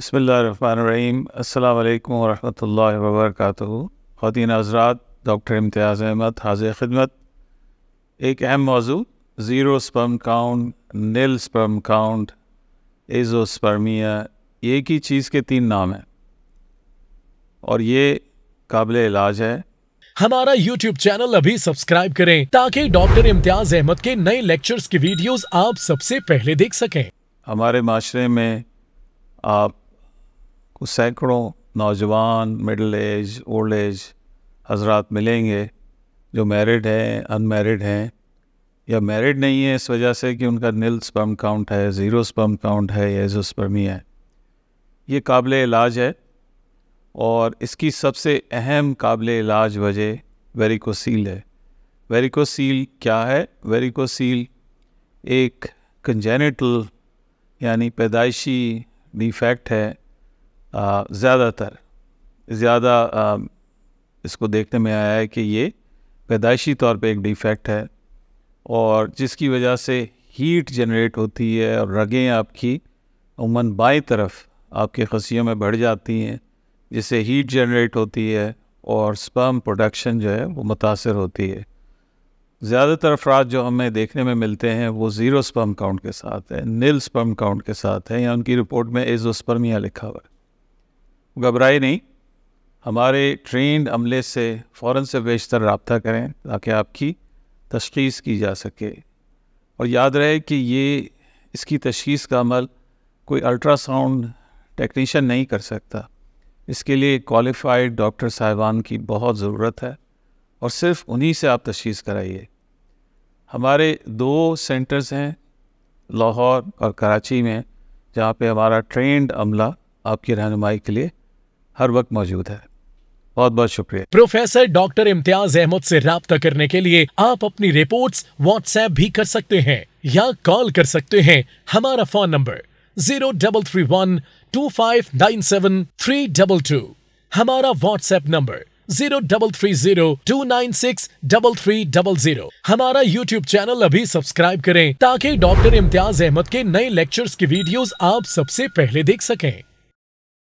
बसमीम अल्लाम वरहमल वरक खातिन हजरात डॉक्टर इम्तियाज़ अहमद हाजिर ख़िदमत एक अहम मौजू zero sperm count nil sperm count azoospermia एक ही चीज़ के तीन नाम हैं और ये काबिल इलाज है हमारा YouTube चैनल अभी सब्सक्राइब करें ताकि डॉक्टर इम्तियाज अहमद के नए लेक्चर्स की वीडियोस आप सबसे पहले देख सकें हमारे माशरे में आप को सैकड़ों नौजवान मिडल एज ओल्ड एज हजरात मिलेंगे जो मैरिड हैं अनमेरिड हैं या मैरिड नहीं है इस वजह से कि उनका नील स्पम काउंट है ज़ीरो स्पम काउंट है या एजोस्पर्मी है ये काबिल इलाज है और इसकी सबसे अहम काबिल इलाज वजह वेरिकोसील है वेरिकोसील क्या है वेरिकोसील एक कंजेनिटल यानी पैदाइशी डिफेक्ट है ज़्यादातर ज़्यादा इसको देखने में आया है कि ये पैदाइशी तौर पे एक डिफेक्ट है और जिसकी वजह से हीट जनरेट होती है और रगें आपकी उमन बाई तरफ आपके खसियों में बढ़ जाती हैं जिससे हीट जनरेट होती है और स्पर्म प्रोडक्शन जो है वो मुतासर होती है ज़्यादातर अफराद जो हमें देखने में मिलते हैं वो ज़ीरो स्पर्म काउंट के साथ है नील स्पर्म काउंट के साथ है या उनकी रिपोर्ट में एजोस्पर्मिया लिखा हुआ है घबराए नहीं हमारे ट्रेंड अमले से फ़ौर से बेशतर रबता करें ताकि आपकी तशीस की जा सके और याद रहे कि ये इसकी तशखीस का अमल कोई अल्ट्रासाउंड टेक्नीशियन नहीं कर सकता इसके लिए क्वालिफाइड डॉक्टर साहिबान की बहुत ज़रूरत है और सिर्फ उन्हीं से आप तशीस कराइए हमारे दो सेंटर्स हैं लाहौर और कराची में जहाँ पे हमारा ट्रेंड अमला आपकी रहनुमाई के लिए हर वक्त मौजूद है बहुत बहुत शुक्रिया प्रोफेसर डॉक्टर इम्तियाज अहमद से रब्ता करने के लिए आप अपनी रिपोर्ट्स व्हाट्सएप भी कर सकते हैं या कॉल कर सकते हैं हमारा phone number zero double three one two five nine seven three double two हमारा WhatsApp number zero double three zero two nine six double three double zero हमारा यूट्यूब चैनल अभी सब्सक्राइब करें ताकि डॉक्टर इम्तियाज अहमद के नए लेक्चर्स की videos आप सबसे पहले देख सकें